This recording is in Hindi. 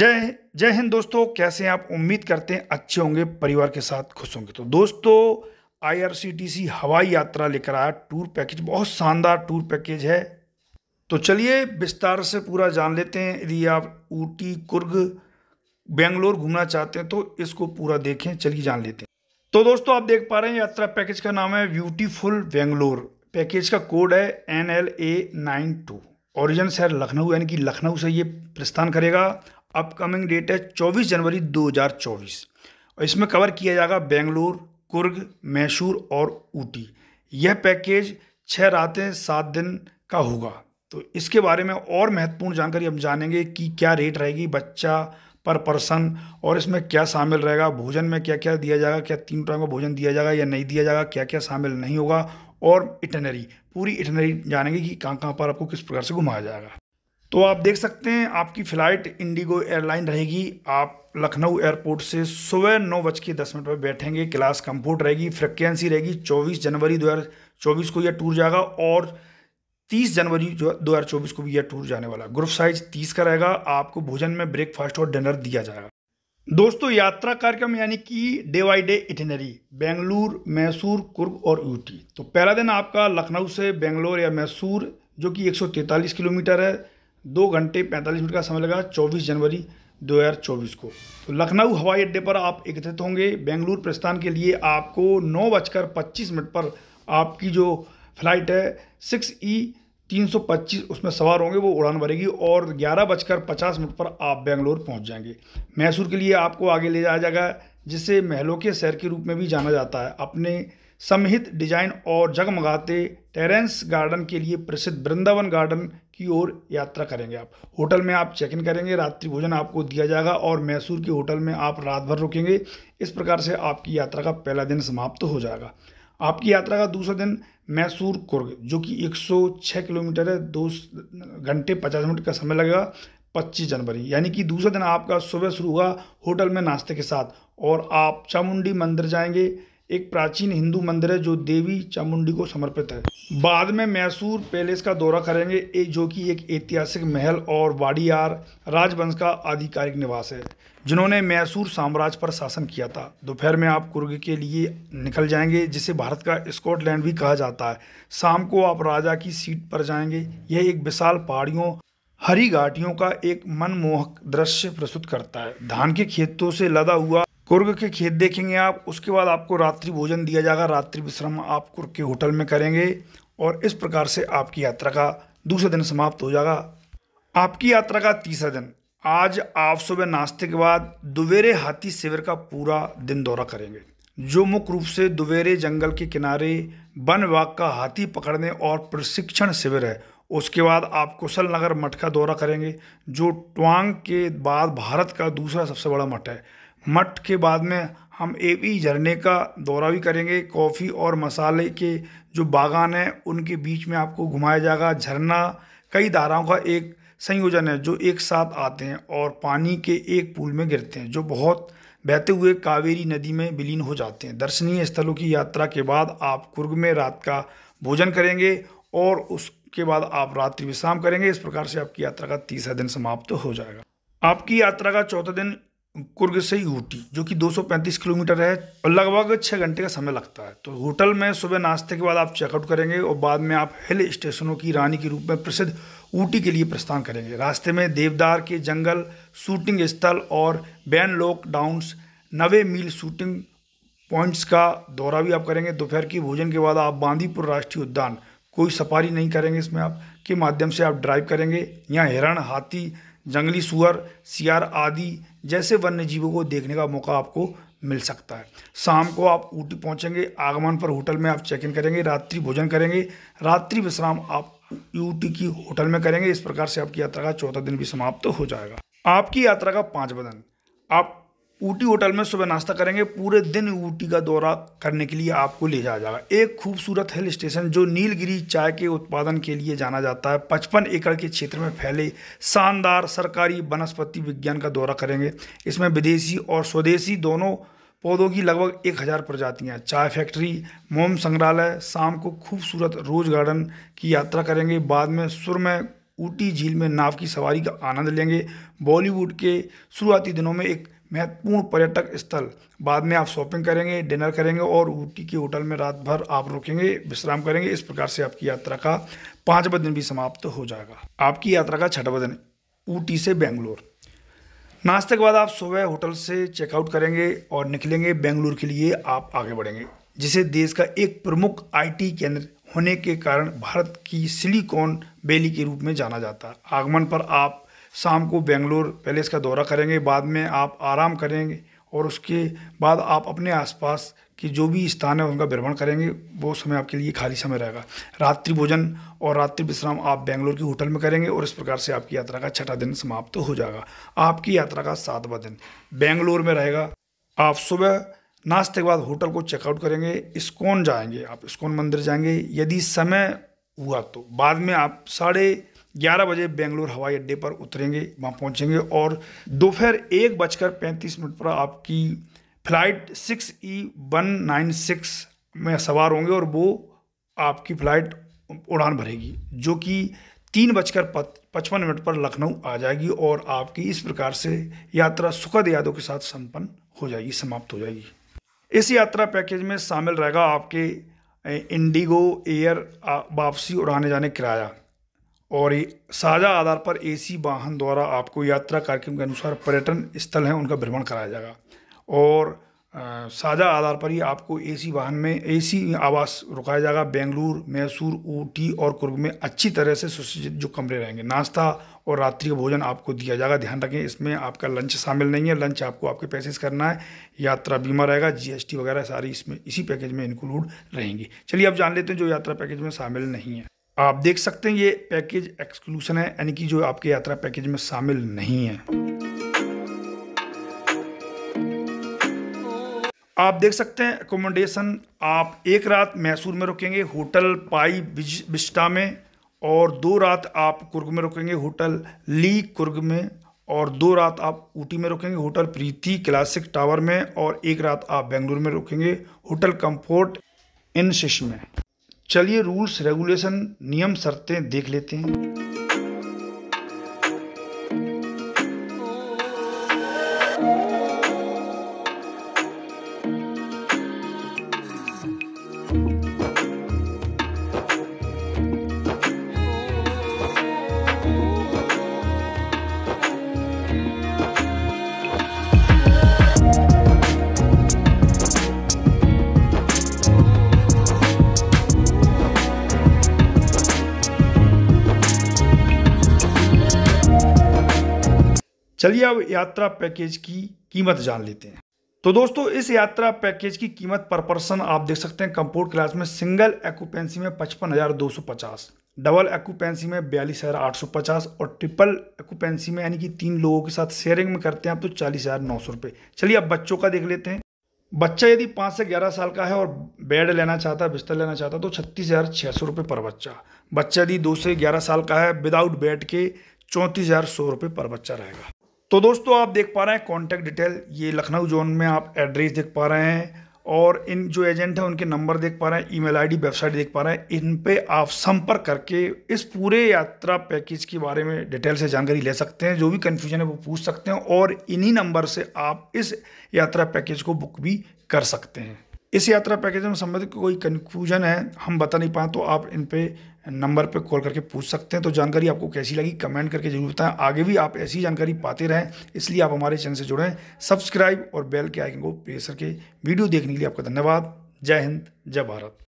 जय जय हिंद दोस्तों कैसे आप उम्मीद करते हैं अच्छे होंगे परिवार के साथ खुश होंगे तो दोस्तों आईआरसीटीसी हवाई यात्रा लेकर आया टूर पैकेज बहुत शानदार टूर पैकेज है तो चलिए विस्तार से पूरा जान लेते हैं यदि आप ऊटी कुर्ग बेंगलोर घूमना चाहते हैं तो इसको पूरा देखें चलिए जान लेते हैं तो दोस्तों आप देख पा रहे हैं यात्रा पैकेज का नाम है ब्यूटीफुल बेंगलोर पैकेज का कोड है N L A nine two origin शहर लखनऊ यानी कि लखनऊ से ये प्रस्थान करेगा अपकमिंग डेट है 24 जनवरी 2024 और इसमें कवर किया जाएगा बेंगलोर कुर्ग मैसूर और ऊटी यह पैकेज छः रातें सात दिन का होगा तो इसके बारे में और महत्वपूर्ण जानकारी हम जानेंगे कि क्या रेट रहेगी बच्चा पर पर्सन और इसमें क्या शामिल रहेगा भोजन में क्या क्या दिया जाएगा क्या तीन टाइम का भोजन दिया जाएगा या नहीं दिया जाएगा क्या क्या शामिल नहीं होगा और इटनरी पूरी इटनरी जानेंगे कि कहाँ कहाँ पर आपको किस प्रकार से घुमाया जाएगा तो आप देख सकते हैं आपकी फ़्लाइट इंडिगो एयरलाइन रहेगी आप लखनऊ एयरपोर्ट से सुबह नौ बज के दस मिनट पर बैठेंगे क्लास कंफर्ट रहेगी फ्रिक्वेंसी रहेगी चौबीस जनवरी दो हज़ार चौबीस को यह टूर जाएगा और तीस जनवरी दो हज़ार चौबीस को भी यह टूर जाने वाला ग्रुप साइज तीस का रहेगा आपको भोजन में ब्रेकफास्ट और डिनर दिया जाएगा दोस्तों यात्रा कार्यक्रम यानी कि day by day itinerary Bengaluru Mysore Coorg और यूटी तो पहला दिन आपका लखनऊ से बेंगलोर या मैसूर जो कि तैंतालीस किलोमीटर है दो घंटे पैंतालीस मिनट का समय लगा चौबीस जनवरी 2024 को तो लखनऊ हवाई अड्डे पर आप एकत्रित होंगे बेंगलुरु प्रस्थान के लिए आपको नौ बजकर पच्चीस मिनट पर आपकी जो फ्लाइट है सिक्स ई तीन सौ पच्चीस उसमें सवार होंगे वो उड़ान भरेगी और ग्यारह बजकर पचास मिनट पर आप बेंगलोर पहुंच जाएंगे मैसूर के लिए आपको आगे ले जाया जाएगा जिसे महलों के शहर के रूप में भी जाना जाता है अपने समहित डिजाइन और जगमगाते टेरेंस गार्डन के लिए प्रसिद्ध वृंदावन गार्डन की ओर यात्रा करेंगे आप होटल में आप चेक इन करेंगे रात्रि भोजन आपको दिया जाएगा और मैसूर के होटल में आप रात भर रुकेंगे इस प्रकार से आपकी यात्रा का पहला दिन समाप्त तो हो जाएगा आपकी यात्रा का दूसरा दिन मैसूर कुर्ग जो कि 106 किलोमीटर है दो घंटे पचास मिनट का समय लगेगा 25 जनवरी यानी कि दूसरा दिन आपका सुबह शुरू होगा होटल में नाश्ते के साथ और आप चामुंडी मंदिर जाएंगे एक प्राचीन हिंदू मंदिर है जो देवी चामुंडी को समर्पित है बाद में मैसूर पैलेस का दौरा करेंगे जो कि एक ऐतिहासिक महल और वाड़ियार राजवंश का आधिकारिक निवास है जिन्होंने मैसूर साम्राज्य पर शासन किया था दोपहर में आप कुर्ग के लिए निकल जाएंगे जिसे भारत का स्कॉटलैंड भी कहा जाता है शाम को आप राजा की सीट पर जाएंगे यह एक विशाल पहाड़ियों हरी घाटियों का एक मनमोहक दृश्य प्रस्तुत करता है धान के खेतों से लदा हुआ कुर्ग के खेत देखेंगे आप उसके बाद आपको रात्रि भोजन दिया जाएगा रात्रि विश्रम आप कुर्ग के होटल में करेंगे और इस प्रकार से आपकी यात्रा का दूसरा दिन समाप्त हो जाएगा आपकी यात्रा का तीसरा दिन आज आप सुबह नाश्ते के बाद दुबेरे हाथी शिविर का पूरा दिन दौरा करेंगे जो मुख्य रूप से दुबेरे जंगल के किनारे वन विभाग का हाथी पकड़ने और प्रशिक्षण शिविर है उसके बाद आप कुशल नगर मठ का दौरा करेंगे जो ट्वांग के बाद भारत का दूसरा सबसे बड़ा मठ है मठ के बाद में हम एपी झरने का दौरा भी करेंगे कॉफ़ी और मसाले के जो बागान हैं उनके बीच में आपको घुमाया जाएगा झरना कई धाराओं का एक संयोजन है जो एक साथ आते हैं और पानी के एक पुल में गिरते हैं जो बहुत बहते हुए कावेरी नदी में विलीन हो जाते हैं दर्शनीय स्थलों की यात्रा के बाद आप कुर्ग में रात का भोजन करेंगे और उसके बाद आप रात्रि विश्राम करेंगे इस प्रकार से आपकी यात्रा का तीसरा दिन समाप्त तो हो जाएगा आपकी यात्रा का चौथा दिन कुर्ग से ही ऊटी जो कि 235 किलोमीटर है और लगभग छः घंटे का समय लगता है तो होटल में सुबह नाश्ते के बाद आप चेकआउट करेंगे और बाद में आप हिल स्टेशनों की रानी के रूप में प्रसिद्ध ऊटी के लिए प्रस्थान करेंगे रास्ते में देवदार के जंगल शूटिंग स्थल और बैन लॉक डाउन्स नवे मील शूटिंग पॉइंट्स का दौरा भी आप करेंगे दोपहर के भोजन के बाद आप बांदीपुर राष्ट्रीय उद्यान कोई सफारी नहीं करेंगे इसमें आप के माध्यम से आप ड्राइव करेंगे यहाँ हिरण हाथी जंगली सुअर सियार आदि जैसे वन्य जीवों को देखने का मौका आपको मिल सकता है शाम को आप ऊटी पहुंचेंगे आगमन पर होटल में आप चेक इन करेंगे रात्रि भोजन करेंगे रात्रि विश्राम आप ऊटी की होटल में करेंगे इस प्रकार से आपकी यात्रा का चौथा दिन भी समाप्त तो हो जाएगा आपकी यात्रा का पाँच बदन आप ऊटी होटल में सुबह नाश्ता करेंगे पूरे दिन ऊटी का दौरा करने के लिए आपको ले जाया जाएगा एक खूबसूरत हिल स्टेशन जो नीलगिरी चाय के उत्पादन के लिए जाना जाता है पचपन एकड़ के क्षेत्र में फैले शानदार सरकारी वनस्पति विज्ञान का दौरा करेंगे इसमें विदेशी और स्वदेशी दोनों पौधों की लगभग एक हज़ार प्रजातियाँ चाय फैक्ट्री मोम संग्रहालय शाम को खूबसूरत रोज गार्डन की यात्रा करेंगे बाद में सुरमय ऊटी झील में नाव की सवारी का आनंद लेंगे बॉलीवुड के शुरुआती दिनों में एक महत्वपूर्ण पर्यटक स्थल बाद में आप शॉपिंग करेंगे डिनर करेंगे और ऊटी के होटल में रात भर आप रुकेंगे विश्राम करेंगे इस प्रकार से आपकी यात्रा का पाँचवा दिन भी समाप्त हो जाएगा आपकी यात्रा का छठवा दिन ऊटी से बेंगलोर नाश्ते के बाद आप सुबह होटल से चेकआउट करेंगे और निकलेंगे बेंगलुरु के लिए आप आगे बढ़ेंगे जिसे देश का एक प्रमुख आईटी केंद्र होने के कारण भारत की सिलिकॉन वैली के रूप में जाना जाता है आगमन पर आप शाम को बेंगलोर पैलेस का दौरा करेंगे बाद में आप आराम करेंगे और उसके बाद आप अपने आसपास के जो भी स्थान है उनका भ्रमण करेंगे वो समय आपके लिए खाली समय रहेगा रात्रि भोजन और रात्रि विश्राम आप बेंगलोर के होटल में करेंगे और इस प्रकार से आपकी यात्रा का छठा दिन समाप्त तो हो जाएगा आपकी यात्रा का सातवा दिन बेंगलोर में रहेगा आप सुबह नाश्ते के बाद होटल को चेकआउट करेंगे इस्कॉन जाएंगे आप इस्कॉन मंदिर जाएंगे यदि समय हुआ तो बाद में आप साढ़े ग्यारह बजे बेंगलुरु हवाई अड्डे पर उतरेंगे वहाँ पहुँचेंगे और दोपहर एक बजकर पैंतीस मिनट पर आपकी flight six E one nine six में सवार होंगे और वो आपकी फ़्लाइट उड़ान भरेगी जो कि तीन बजकर पचपन मिनट पर लखनऊ आ जाएगी और आपकी इस प्रकार से यात्रा सुखद यादों के साथ संपन्न हो जाएगी समाप्त हो जाएगी इस यात्रा पैकेज में शामिल रहेगा आपके इंडिगो एयर वापसी और आने जाने किराया और साझा आधार पर एसी वाहन द्वारा आपको यात्रा कार्यक्रम के अनुसार पर्यटन स्थल हैं उनका भ्रमण कराया जाएगा और साझा आधार पर ही आपको एसी वाहन में एसी आवास रुकाया जाएगा बेंगलुरु मैसूर ऊटी और कुर्ग में अच्छी तरह से सुसज्जित जो कमरे रहेंगे नाश्ता और रात्रि का भोजन आपको दिया जाएगा ध्यान रखें इसमें आपका लंच शामिल नहीं है लंच आपको आपके पैसे से करना है यात्रा बीमा रहेगा जीएसटी वगैरह सारी इसमें इसी पैकेज में इंक्लूड रहेंगी चलिए अब जान लेते हैं जो यात्रा पैकेज में शामिल नहीं है आप देख सकते हैं ये पैकेज एक्सक्लूसन है यानी कि जो आपके यात्रा पैकेज में शामिल नहीं है आप देख सकते हैं एकोमोडेशन आप एक रात मैसूर में रुकेंगे होटल पाई बिस्टा में और दो रात आप कुर्ग में रुकेंगे होटल ली कुर्ग में और दो रात आप ऊटी में रुकेंगे होटल प्रीति क्लासिक टावर में और एक रात आप बेंगलुरु में रुकेंगे होटल कंफोर्ट इन शिश में चलिए रूल्स रेगुलेशन नियम शर्तें देख लेते हैं चलिए अब यात्रा पैकेज की कीमत जान लेते हैं तो दोस्तों इस यात्रा पैकेज की कीमत पर पर्सन आप देख सकते हैं कंपोर्ट क्लास में सिंगल एक्यूपेंसी में पचपन हज़ार दो सौ पचास डबल एक्यूपेंसी में बयालीस हज़ार आठ सौ पचास और ट्रिपल एक्यूपेंसी में यानी कि तीन लोगों के साथ शेयरिंग में करते हैं आप तो चालीस हज़ार नौ सौ रुपए चलिए अब बच्चों का देख लेते हैं बच्चा यदि पांच से ग्यारह साल का है और बेड लेना चाहता है बिस्तर लेना चाहता है तो छत्तीस हज़ार छः सौ रुपए पर बच्चा बच्चा यदि दो से ग्यारह साल का है विदाउट बेड के चौंतीस हज़ार सौ रुपए पर बच्चा रहेगा तो दोस्तों आप देख पा रहे हैं कॉन्टैक्ट डिटेल ये लखनऊ जोन में आप एड्रेस देख पा रहे हैं और इन जो एजेंट हैं उनके नंबर देख पा रहे हैं ईमेल आईडी वेबसाइट देख पा रहे हैं इन पे आप संपर्क करके इस पूरे यात्रा पैकेज के बारे में डिटेल से जानकारी ले सकते हैं जो भी कन्फ्यूजन है वो पूछ सकते हैं और इन्हीं नंबर से आप इस यात्रा पैकेज को बुक भी कर सकते हैं इस यात्रा पैकेज में संबंधित कोई कन्फ्यूजन है हम बता नहीं पाए तो आप इन पे नंबर पे कॉल करके पूछ सकते हैं तो जानकारी आपको कैसी लगी कमेंट करके जरूर बताएं आगे भी आप ऐसी जानकारी पाते रहें इसलिए आप हमारे चैनल से जुड़ें सब्सक्राइब और बेल के आइकन को प्रेस करके वीडियो देखने के लिए आपका धन्यवाद जय हिंद जय भारत